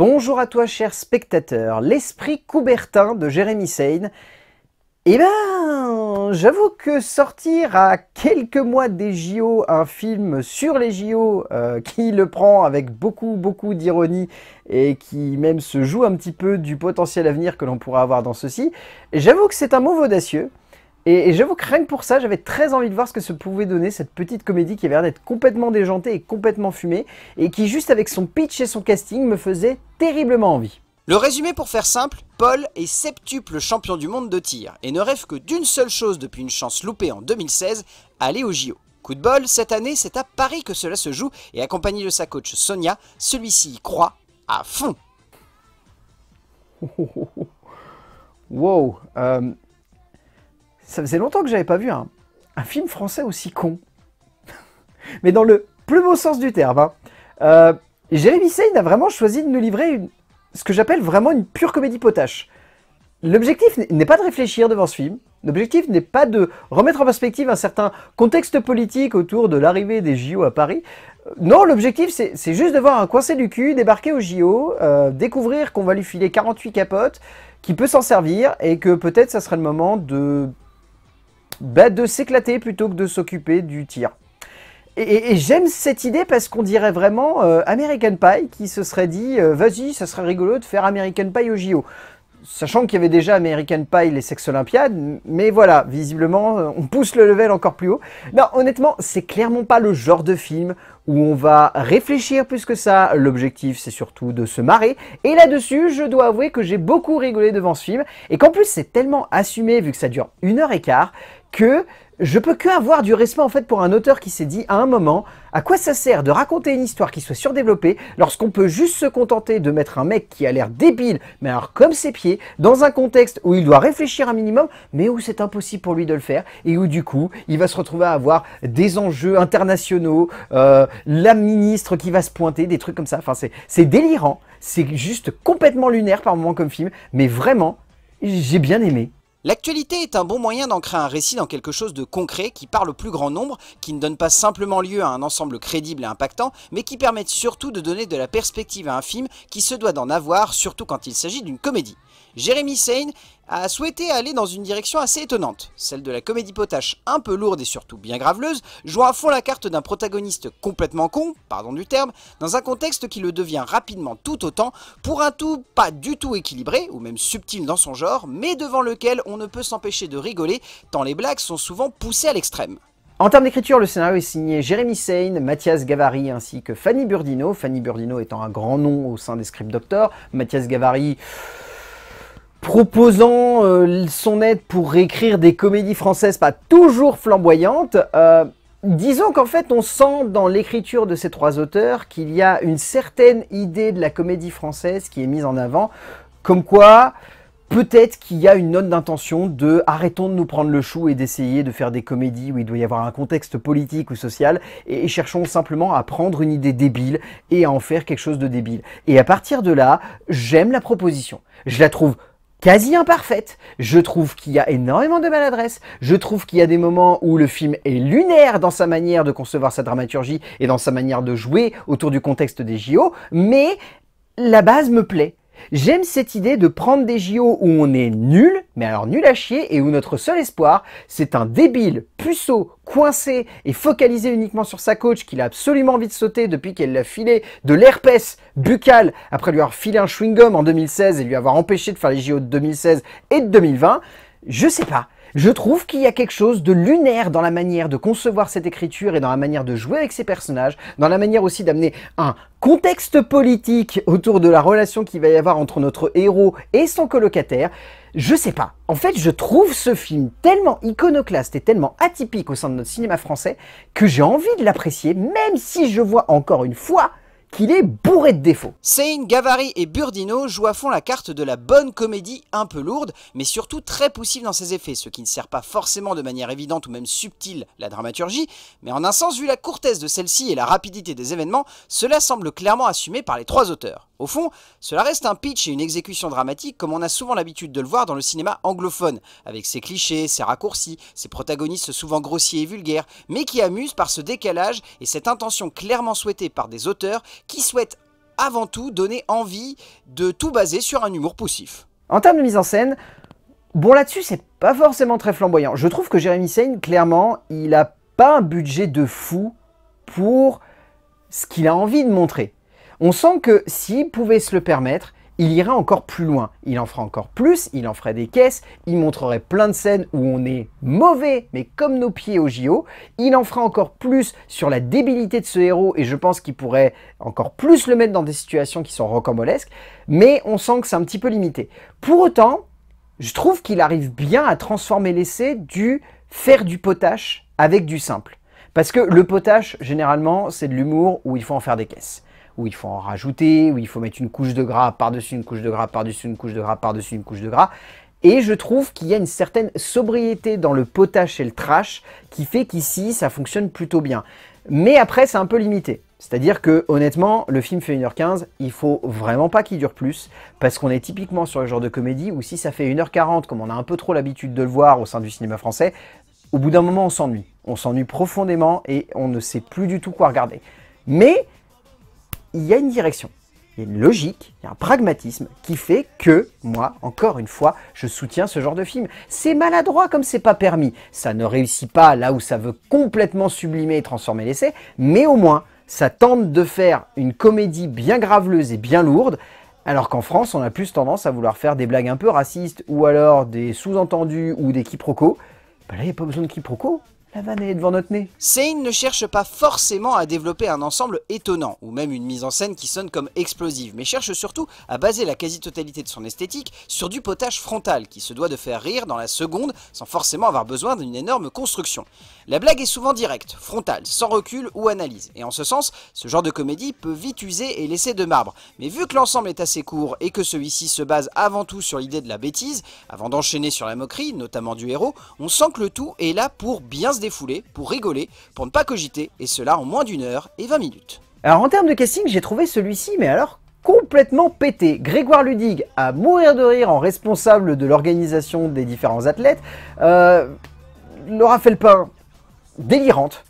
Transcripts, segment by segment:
Bonjour à toi, cher spectateur. L'esprit Coubertin de Jérémy Seine. Eh ben, j'avoue que sortir à quelques mois des JO un film sur les JO euh, qui le prend avec beaucoup, beaucoup d'ironie et qui même se joue un petit peu du potentiel avenir que l'on pourra avoir dans ceci, j'avoue que c'est un mot audacieux. Et, j'avoue que rien que pour ça, j'avais très envie de voir ce que se pouvait donner cette petite comédie qui avait l'air d'être complètement déjantée et complètement fumée, et qui juste avec son pitch et son casting me faisait terriblement envie. Le résumé pour faire simple, Paul est septuple champion du monde de tir, et ne rêve que d'une seule chose depuis une chance loupée en 2016, aller au JO. Coup de bol, cette année c'est à Paris que cela se joue, et accompagné de sa coach Sonia, celui-ci y croit à fond. wow, euh, ça faisait longtemps que j'avais pas vu un, film français aussi con. Mais dans le plus beau sens du terme. Hein. Euh, Jérémy Seyne a vraiment choisi de nous livrer ce que j'appelle vraiment une pure comédie potache. L'objectif n'est pas de réfléchir devant ce film. L'objectif n'est pas de remettre en perspective un certain contexte politique autour de l'arrivée des JO à Paris. Euh, non, l'objectif, c'est juste de voir un coincé du cul débarquer aux JO, euh, découvrir qu'on va lui filer 48 capotes, qu'il peut s'en servir et que peut-être ça serait le moment de bah, de s'éclater plutôt que de s'occuper du tir. Et, j'aime cette idée parce qu'on dirait vraiment euh, American Pie qui se serait dit euh, vas-y, ça serait rigolo de faire American Pie au JO. Sachant qu'il y avait déjà American Pie, les Sex olympiades, mais voilà, visiblement, euh, on pousse le level encore plus haut. Non, honnêtement, c'est clairement pas le genre de film où on va réfléchir plus que ça. L'objectif, c'est surtout de se marrer. Et là-dessus, je dois avouer que j'ai beaucoup rigolé devant ce film, et qu'en plus, c'est tellement assumé, vu que ça dure une heure et quart, que je peux que avoir du respect en fait pour un auteur qui s'est dit à un moment à quoi ça sert de raconter une histoire qui soit surdéveloppée lorsqu'on peut juste se contenter de mettre un mec qui a l'air débile mais alors comme ses pieds dans un contexte où il doit réfléchir un minimum mais où c'est impossible pour lui de le faire et où du coup il va se retrouver à avoir des enjeux internationaux euh, la ministre qui va se pointer des trucs comme ça enfin c'est délirant c'est juste complètement lunaire par moment comme film mais vraiment j'ai bien aimé L'actualité est un bon moyen d'ancrer un récit dans quelque chose de concret qui parle au plus grand nombre, qui ne donne pas simplement lieu à un ensemble crédible et impactant, mais qui permet surtout de donner de la perspective à un film qui se doit d'en avoir, surtout quand il s'agit d'une comédie. Jérémy Sain a souhaité aller dans une direction assez étonnante, celle de la comédie potache un peu lourde et surtout bien graveleuse, jouant à fond la carte d'un protagoniste complètement con, pardon du terme, dans un contexte qui le devient rapidement tout autant, pour un tout pas du tout équilibré, ou même subtil dans son genre, mais devant lequel on ne peut s'empêcher de rigoler, tant les blagues sont souvent poussées à l'extrême. En termes d'écriture, le scénario est signé Jérémy Sain, Mathias Gavary ainsi que Fanny Burdino. Fanny Burdino étant un grand nom au sein des scripts Doctors. Mathias Gavary proposant euh, son aide pour écrire des comédies françaises pas toujours flamboyantes. Euh, disons qu'en fait, on sent dans l'écriture de ces trois auteurs qu'il y a une certaine idée de la comédie française qui est mise en avant, comme quoi peut-être qu'il y a une note d'intention de arrêtons de nous prendre le chou et d'essayer de faire des comédies où il doit y avoir un contexte politique ou social et, cherchons simplement à prendre une idée débile et à en faire quelque chose de débile. Et à partir de là, j'aime la proposition. Je la trouve quasi imparfaite. Je trouve qu'il y a énormément de maladresse. Je trouve qu'il y a des moments où le film est lunaire dans sa manière de concevoir sa dramaturgie et dans sa manière de jouer autour du contexte des JO, mais la base me plaît. J'aime cette idée de prendre des JO où on est nul, mais alors nul à chier, et où notre seul espoir, c'est un débile, puceau, coincé et focalisé uniquement sur sa coach qu'il a absolument envie de sauter depuis qu'elle l'a filé de l'herpès buccal après lui avoir filé un chewing-gum en 2016 et lui avoir empêché de faire les JO de 2016 et de 2020. Je sais pas. Je trouve qu'il y a quelque chose de lunaire dans la manière de concevoir cette écriture et dans la manière de jouer avec ses personnages, dans la manière aussi d'amener un contexte politique autour de la relation qu'il va y avoir entre notre héros et son colocataire. Je sais pas. En fait, je trouve ce film tellement iconoclaste et tellement atypique au sein de notre cinéma français que j'ai envie de l'apprécier, même si je vois encore une fois qu'il est bourré de défauts. Sein, Gavari et Burdino jouent à fond la carte de la bonne comédie un peu lourde, mais surtout très poussive dans ses effets, ce qui ne sert pas forcément de manière évidente ou même subtile la dramaturgie, mais en un sens, vu la courtesse de celle-ci et la rapidité des événements, cela semble clairement assumé par les trois auteurs. Au fond, cela reste un pitch et une exécution dramatique comme on a souvent l'habitude de le voir dans le cinéma anglophone, avec ses clichés, ses raccourcis, ses protagonistes souvent grossiers et vulgaires, mais qui amusent par ce décalage et cette intention clairement souhaitée par des auteurs qui souhaite avant tout donner envie de tout baser sur un humour poussif. En termes de mise en scène, bon là-dessus c'est pas forcément très flamboyant. Je trouve que Jérémy Seigne, clairement, il a pas un budget de fou pour ce qu'il a envie de montrer. On sent que s'il pouvait se le permettre, il ira encore plus loin. Il en fera encore plus, il en ferait des caisses, il montrerait plein de scènes où on est mauvais, mais comme nos pieds au JO. Il en fera encore plus sur la débilité de ce héros, et je pense qu'il pourrait encore plus le mettre dans des situations qui sont rocambolesques, mais on sent que c'est un petit peu limité. Pour autant, je trouve qu'il arrive bien à transformer l'essai du faire du potage avec du simple. Parce que le potage généralement, c'est de l'humour où il faut en faire des caisses où il faut en rajouter, où il faut mettre une couche de gras par-dessus une couche de gras par-dessus une couche de gras par-dessus une couche de gras. Et je trouve qu'il y a une certaine sobriété dans le potage et le trash qui fait qu'ici ça fonctionne plutôt bien. Mais après c'est un peu limité. C'est-à-dire que honnêtement, le film fait 1h15, il faut vraiment pas qu'il dure plus, parce qu'on est typiquement sur le genre de comédie où si ça fait 1h40, comme on a un peu trop l'habitude de le voir au sein du cinéma français, au bout d'un moment on s'ennuie. On s'ennuie profondément et on ne sait plus du tout quoi regarder. Mais il y a une direction, il y a une logique, il y a un pragmatisme qui fait que, moi, encore une fois, je soutiens ce genre de film. C'est maladroit comme c'est pas permis. Ça ne réussit pas là où ça veut complètement sublimer et transformer l'essai, mais au moins, ça tente de faire une comédie bien graveleuse et bien lourde, alors qu'en France, on a plus tendance à vouloir faire des blagues un peu racistes, ou alors des sous-entendus, ou des quiproquos. Bah là, il n'y a pas besoin de quiproquos. La vanne est devant notre nez. ne cherche pas forcément à développer un ensemble étonnant, ou même une mise en scène qui sonne comme explosive, mais cherche surtout à baser la quasi-totalité de son esthétique sur du potage frontal, qui se doit de faire rire dans la seconde sans forcément avoir besoin d'une énorme construction. La blague est souvent directe, frontale, sans recul ou analyse, et en ce sens, ce genre de comédie peut vite user et laisser de marbre. Mais vu que l'ensemble est assez court et que celui-ci se base avant tout sur l'idée de la bêtise, avant d'enchaîner sur la moquerie, notamment du héros, on sent que le tout est là pour bien se défouler, pour rigoler, pour ne pas cogiter, et cela en moins d'une heure et vingt minutes. Alors en termes de casting, j'ai trouvé celui-ci, mais alors complètement pété. Grégoire Ludig à mourir de rire en responsable de l'organisation des différents athlètes. Euh, Laura Felpin, délirante.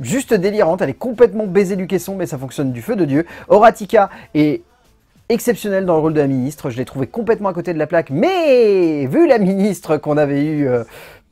Juste délirante, elle est complètement baisée du caisson, mais ça fonctionne du feu de Dieu. Horatica est exceptionnelle dans le rôle de la ministre, je l'ai trouvé complètement à côté de la plaque, mais vu la ministre qu'on avait eu... Euh,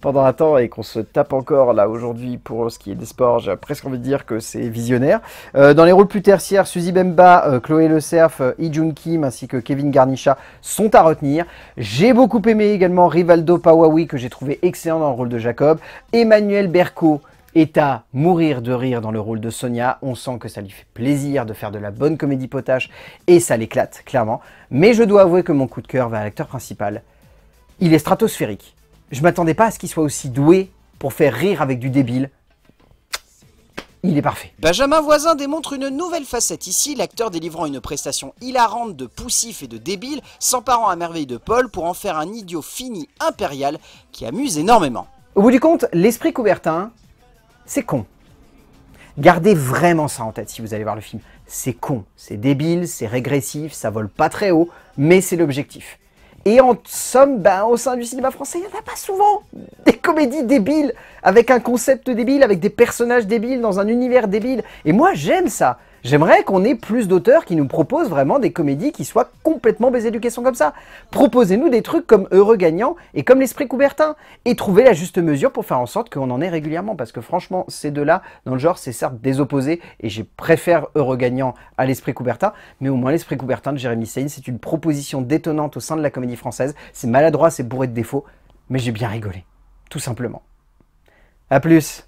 pendant un temps et qu'on se tape encore là aujourd'hui pour ce qui est des sports, j'ai presque envie de dire que c'est visionnaire. Euh, dans les rôles plus tertiaires, Suzy Bemba, euh, Chloé Le Cerf, Ijun euh, Kim ainsi que Kevin Garnicha sont à retenir. J'ai beaucoup aimé également Rivaldo Pawawi que j'ai trouvé excellent dans le rôle de Jacob, Emmanuel Berco est à mourir de rire dans le rôle de Sonia. On sent que ça lui fait plaisir de faire de la bonne comédie potache et ça l'éclate, clairement. Mais je dois avouer que mon coup de cœur va à l'acteur principal. Il est stratosphérique. Je m'attendais pas à ce qu'il soit aussi doué pour faire rire avec du débile. Il est parfait. Benjamin Voisin démontre une nouvelle facette ici, l'acteur délivrant une prestation hilarante de poussif et de débile, s'emparant à merveille de Paul pour en faire un idiot fini impérial qui amuse énormément. Au bout du compte, l'esprit coubertin, c'est con. Gardez vraiment ça en tête si vous allez voir le film. C'est con, c'est débile, c'est régressif, ça vole pas très haut, mais c'est l'objectif. Et en somme, ben, au sein du cinéma français, il n'y en a pas souvent. Des comédies débiles, avec un concept débile, avec des personnages débiles, dans un univers débile. Et moi, j'aime ça. J'aimerais qu'on ait plus d'auteurs qui nous proposent vraiment des comédies qui soient complètement baisées du comme ça. Proposez-nous des trucs comme Heureux Gagnant et comme L'Esprit Coubertin et trouvez la juste mesure pour faire en sorte qu'on en ait régulièrement parce que franchement, ces deux-là, dans le genre, c'est certes des opposés et je préfère Heureux Gagnant à L'Esprit Coubertin, mais au moins L'Esprit Coubertin de Jérémy Sein, c'est une proposition détonnante au sein de la comédie française. C'est maladroit, c'est bourré de défauts, mais j'ai bien rigolé, tout simplement. A plus